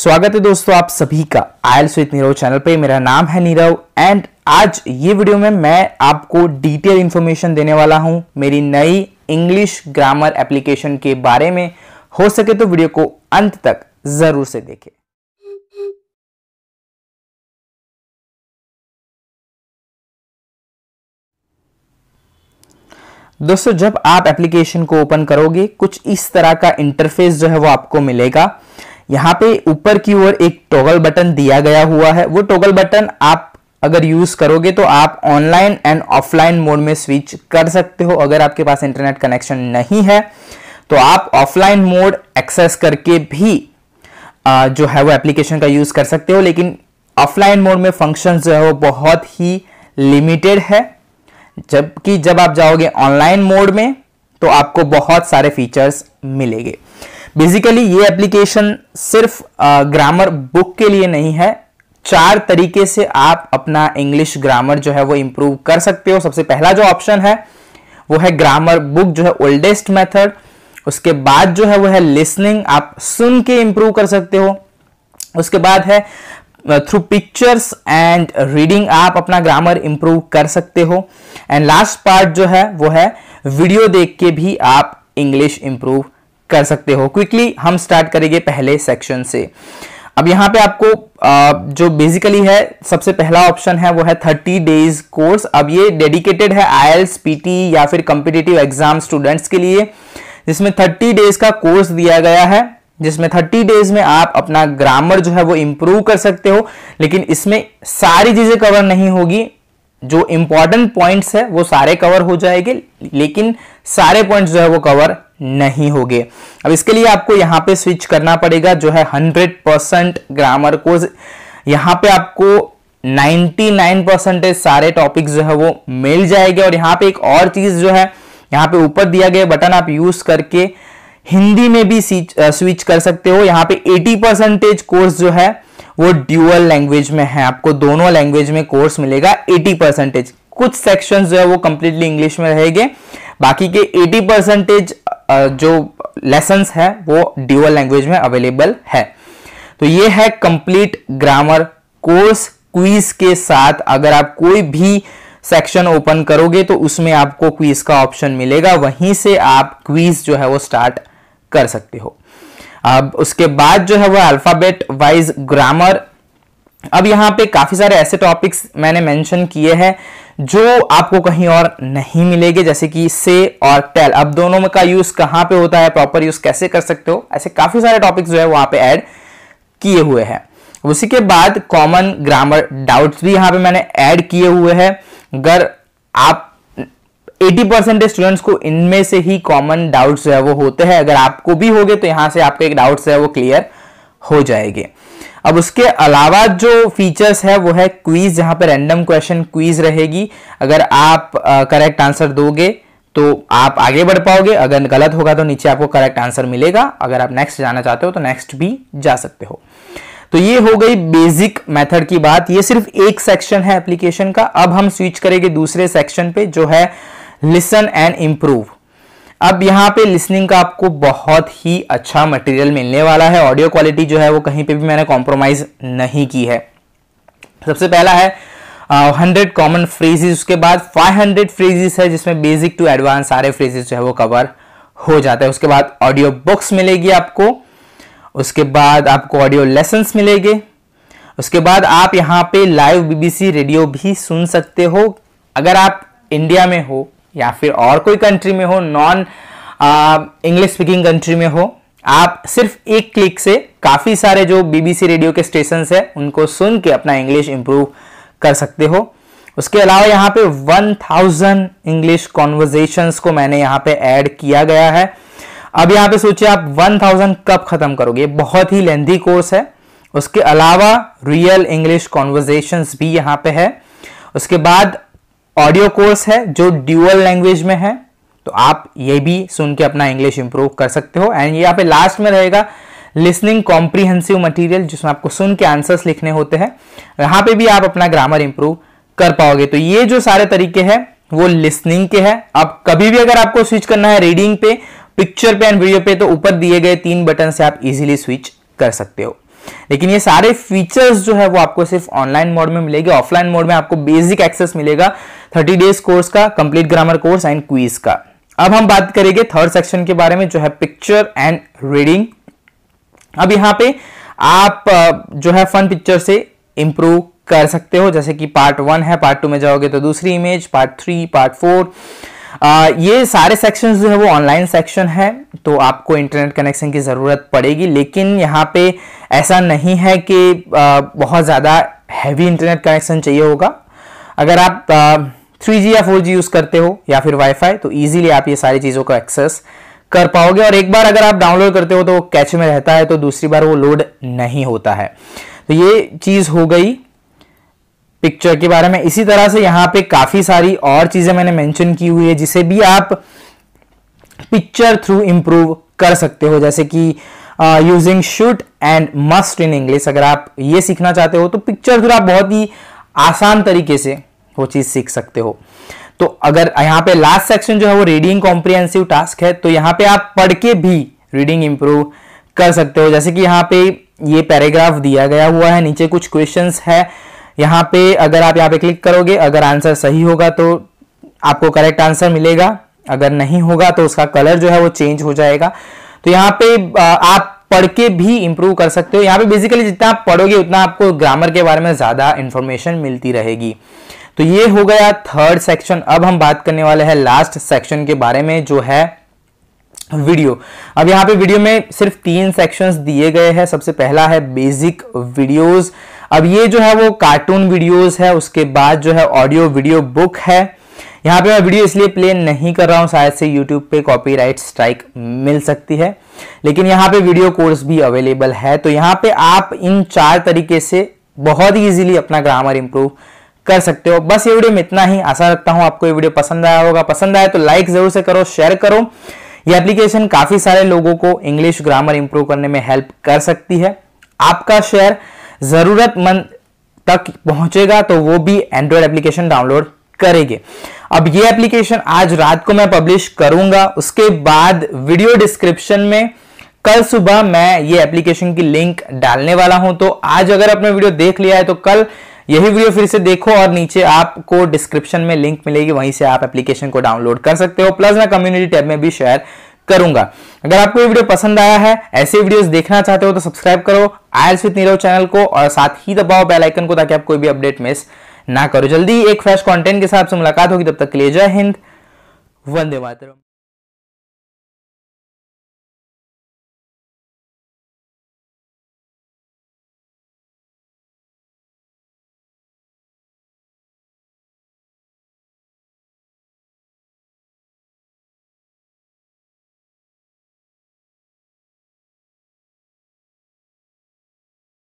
स्वागत है दोस्तों आप सभी का आयल स्विथ नीरव चैनल पे मेरा नाम है नीरव एंड आज ये वीडियो में मैं आपको डिटेल इन्फॉर्मेशन देने वाला हूँ मेरी नई इंग्लिश ग्रामर एप्लीकेशन के बारे में हो सके तो वीडियो को अंत तक जरूर से देखें दोस्तों जब आप एप्लीकेशन को ओपन करोगे कुछ इस तरह का इंटरफेस जो है वो आपको मिलेगा यहाँ पे ऊपर की ओर एक टॉगल बटन दिया गया हुआ है वो टॉगल बटन आप अगर यूज करोगे तो आप ऑनलाइन एंड ऑफलाइन मोड में स्विच कर सकते हो अगर आपके पास इंटरनेट कनेक्शन नहीं है तो आप ऑफलाइन मोड एक्सेस करके भी आ, जो है वो एप्लीकेशन का यूज कर सकते हो लेकिन ऑफलाइन मोड में फंक्शन जो है वो बहुत ही लिमिटेड है जबकि जब आप जाओगे ऑनलाइन मोड में तो आपको बहुत सारे फीचर्स मिलेंगे बेसिकली ये एप्लीकेशन सिर्फ ग्रामर बुक के लिए नहीं है चार तरीके से आप अपना इंग्लिश ग्रामर जो है वो इम्प्रूव कर सकते हो सबसे पहला जो ऑप्शन है वो है ग्रामर बुक जो है ओल्डेस्ट मेथड उसके बाद जो है वो है लिसनिंग आप सुन के इम्प्रूव कर सकते हो उसके बाद है थ्रू पिक्चर्स एंड रीडिंग आप अपना ग्रामर इम्प्रूव कर सकते हो एंड लास्ट पार्ट जो है वो है वीडियो देख के भी आप इंग्लिश इंप्रूव कर सकते हो क्विकली हम स्टार्ट करेंगे पहले सेक्शन से अब यहां पे आपको जो बेसिकली है सबसे पहला ऑप्शन है वो है थर्टी डेज कोर्स अब ये डेडिकेटेड है आई पीटी या फिर कंपिटेटिव एग्जाम स्टूडेंट्स के लिए जिसमें थर्टी डेज का कोर्स दिया गया है जिसमें थर्टी डेज में आप अपना ग्रामर जो है वो इंप्रूव कर सकते हो लेकिन इसमें सारी चीज़ें कवर नहीं होगी जो इंपॉर्टेंट पॉइंट्स है वो सारे कवर हो जाएंगे लेकिन सारे पॉइंट्स जो है वो कवर नहीं होगे अब इसके लिए आपको यहाँ पे स्विच करना पड़ेगा जो है हंड्रेड परसेंट ग्रामर को यहाँ पे आपको 99 परसेंटेज सारे टॉपिक्स जो है वो मिल जाएंगे और यहाँ पे एक और चीज जो है यहाँ पे ऊपर दिया गया बटन आप यूज करके हिंदी में भी स्विच कर सकते हो यहाँ पे 80 परसेंटेज कोर्स जो है वो ड्यूअल लैंग्वेज में है आपको दोनों लैंग्वेज में कोर्स मिलेगा एटी परसेंटेज कुछ सेक्शन जो है वो कंप्लीटली इंग्लिश में रहेंगे बाकी के 80 परसेंटेज जो लेसन है वो ड्यूअल लैंग्वेज में अवेलेबल है तो ये है कंप्लीट ग्रामर कोर्स क्वीज के साथ अगर आप कोई भी सेक्शन ओपन करोगे तो उसमें आपको क्वीज का ऑप्शन मिलेगा वहीं से आप क्वीज जो है वो स्टार्ट कर सकते हो अब उसके बाद जो है वो अल्फ़ाबेट वाइज ग्रामर अब यहां पे काफ़ी सारे ऐसे टॉपिक्स मैंने मेंशन किए हैं जो आपको कहीं और नहीं मिलेगी जैसे कि से और टेल अब दोनों में का यूज कहाँ पे होता है प्रॉपर यूज कैसे कर सकते हो ऐसे काफी सारे टॉपिक्स जो है वहां पे ऐड किए हुए हैं उसी के बाद कॉमन ग्रामर डाउट्स भी यहाँ पे मैंने ऐड किए हुए हैं अगर आप 80 परसेंट स्टूडेंट्स को इनमें से ही कॉमन डाउट्स जो है वो होते हैं अगर आपको भी हो गए तो यहाँ से आपके एक डाउट्स है वो क्लियर हो जाएगी अब उसके अलावा जो फीचर्स है वो है क्वीज जहां पे रैंडम क्वेश्चन क्वीज रहेगी अगर आप करेक्ट आंसर दोगे तो आप आगे बढ़ पाओगे अगर गलत होगा तो नीचे आपको करेक्ट आंसर मिलेगा अगर आप नेक्स्ट जाना चाहते हो तो नेक्स्ट भी जा सकते हो तो ये हो गई बेसिक मेथड की बात ये सिर्फ एक सेक्शन है एप्लीकेशन का अब हम स्विच करेंगे दूसरे सेक्शन पे जो है लिसन एंड इम्प्रूव अब यहाँ पे लिसनिंग का आपको बहुत ही अच्छा मटेरियल मिलने वाला है ऑडियो क्वालिटी जो है वो कहीं पे भी मैंने कॉम्प्रोमाइज़ नहीं की है सबसे पहला है हंड्रेड कॉमन फ्रेजेस उसके बाद फाइव हंड्रेड फ्रेजेस है जिसमें बेसिक टू एडवांस सारे फ्रेजेस जो है वो कवर हो जाता है उसके बाद ऑडियो बुक्स मिलेगी आपको उसके बाद आपको ऑडियो लेसन मिलेंगे उसके बाद आप यहाँ पे लाइव बीबीसी रेडियो भी सुन सकते हो अगर आप इंडिया में हो या फिर और कोई कंट्री में हो नॉन इंग्लिश स्पीकिंग कंट्री में हो आप सिर्फ एक क्लिक से काफ़ी सारे जो बीबीसी रेडियो के स्टेशन है उनको सुन के अपना इंग्लिश इम्प्रूव कर सकते हो उसके अलावा यहाँ पे 1000 इंग्लिश कॉन्वर्जेशन को मैंने यहाँ पे ऐड किया गया है अब यहाँ पे सोचिए आप 1000 कब ख़त्म करोगे बहुत ही लेंथी कोर्स है उसके अलावा रियल इंग्लिश कॉन्वर्जेशंस भी यहाँ पे है उसके बाद ऑडियो कोर्स है जो ड्यूअल लैंग्वेज में है तो आप ये भी सुन के अपना इंग्लिश इंप्रूव कर सकते हो एंड यहाँ पे लास्ट में रहेगा लिसनिंग कॉम्प्रीहेंसिव मटेरियल जिसमें आपको सुन के आंसर्स लिखने होते हैं यहाँ पे भी आप अपना ग्रामर इंप्रूव कर पाओगे तो ये जो सारे तरीके हैं वो लिसनिंग के हैं आप कभी भी अगर आपको स्विच करना है रीडिंग पे पिक्चर पे एंड वीडियो पे तो ऊपर दिए गए तीन बटन से आप इजीली स्विच कर सकते हो लेकिन ये सारे फीचर्स जो है वो आपको सिर्फ ऑनलाइन मोड में मिलेगी ऑफलाइन मोड में आपको बेसिक एक्सेस मिलेगा थर्टी डेज कोर्स का complete grammar course and quiz का अब हम बात करेंगे थर्ड सेक्शन के बारे में जो है पिक्चर एंड रीडिंग अब यहां पे आप जो है फन पिक्चर से इंप्रूव कर सकते हो जैसे कि पार्ट वन है पार्ट टू में जाओगे तो दूसरी image part three part four ये सारे सेक्शंस जो है वो ऑनलाइन सेक्शन है तो आपको इंटरनेट कनेक्शन की ज़रूरत पड़ेगी लेकिन यहाँ पे ऐसा नहीं है कि बहुत ज़्यादा हैवी इंटरनेट कनेक्शन चाहिए होगा अगर आप थ्री जी या फोर जी यूज़ करते हो या फिर वाईफाई तो ईजिली आप ये सारी चीज़ों को एक्सेस कर पाओगे और एक बार अगर आप डाउनलोड करते हो तो वो कैच में रहता है तो दूसरी बार वो लोड नहीं होता है तो ये चीज़ हो गई पिक्चर के बारे में इसी तरह से यहाँ पे काफ़ी सारी और चीज़ें मैंने मेंशन की हुई है जिसे भी आप पिक्चर थ्रू इंप्रूव कर सकते हो जैसे कि using should and must in English अगर आप ये सीखना चाहते हो तो पिक्चर थ्रू आप बहुत ही आसान तरीके से वो चीज़ सीख सकते हो तो अगर यहाँ पे लास्ट सेक्शन जो है वो रीडिंग कॉम्प्रिहेंसिव टास्क है तो यहाँ पे आप पढ़ के भी रीडिंग इंप्रूव कर सकते हो जैसे कि यहाँ पे ये पैराग्राफ दिया गया हुआ है नीचे कुछ क्वेश्चंस है यहाँ पे अगर आप यहाँ पे क्लिक करोगे अगर आंसर सही होगा तो आपको करेक्ट आंसर मिलेगा अगर नहीं होगा तो उसका कलर जो है वो चेंज हो जाएगा तो यहाँ पे आप पढ़ के भी इंप्रूव कर सकते हो यहाँ पे बेसिकली जितना आप पढ़ोगे उतना आपको ग्रामर के बारे में ज़्यादा इंफॉर्मेशन मिलती रहेगी तो ये हो गया थर्ड सेक्शन अब हम बात करने वाले हैं लास्ट सेक्शन के बारे में जो है वीडियो अब यहाँ पे वीडियो में सिर्फ तीन सेक्शंस दिए गए हैं सबसे पहला है बेसिक वीडियोस अब ये जो है वो कार्टून वीडियोस है उसके बाद जो है ऑडियो वीडियो बुक है यहाँ पे मैं वीडियो इसलिए प्ले नहीं कर रहा हूँ शायद से यूट्यूब पे कॉपीराइट स्ट्राइक मिल सकती है लेकिन यहाँ पे वीडियो कोर्स भी अवेलेबल है तो यहाँ पे आप इन चार तरीके से बहुत ही ईजिली अपना ग्रामर इम्प्रूव कर सकते हो बस ये वीडियो में इतना ही आशा रखता हूँ आपको ये वीडियो पसंद आया होगा पसंद आया तो लाइक जरूर से करो शेयर करो ये एप्लीकेशन काफ़ी सारे लोगों को इंग्लिश ग्रामर इंप्रूव करने में हेल्प कर सकती है आपका शेयर ज़रूरतमंद तक पहुंचेगा तो वो भी एंड्रॉयड एप्लीकेशन डाउनलोड करेंगे अब ये एप्लीकेशन आज रात को मैं पब्लिश करूंगा उसके बाद वीडियो डिस्क्रिप्शन में कल सुबह मैं ये एप्लीकेशन की लिंक डालने वाला हूं तो आज अगर आपने वीडियो देख लिया है तो कल यही वीडियो फिर से देखो और नीचे आपको डिस्क्रिप्शन में लिंक मिलेगी वहीं से आप एप्लीकेशन को डाउनलोड कर सकते हो प्लस मैं कम्युनिटी टैब में भी शेयर करूंगा अगर आपको ये वीडियो पसंद आया है ऐसे वीडियोस देखना चाहते हो तो सब्सक्राइब करो आयल्स विद नीरव चैनल को और साथ ही दबाओ बेल आइकन को ताकि आप कोई भी अपडेट मिस ना करो जल्दी एक फ्रेश कंटेंट के साथ से मुलाकात होगी तब तक के लिए जय हिंद वंदे मातरम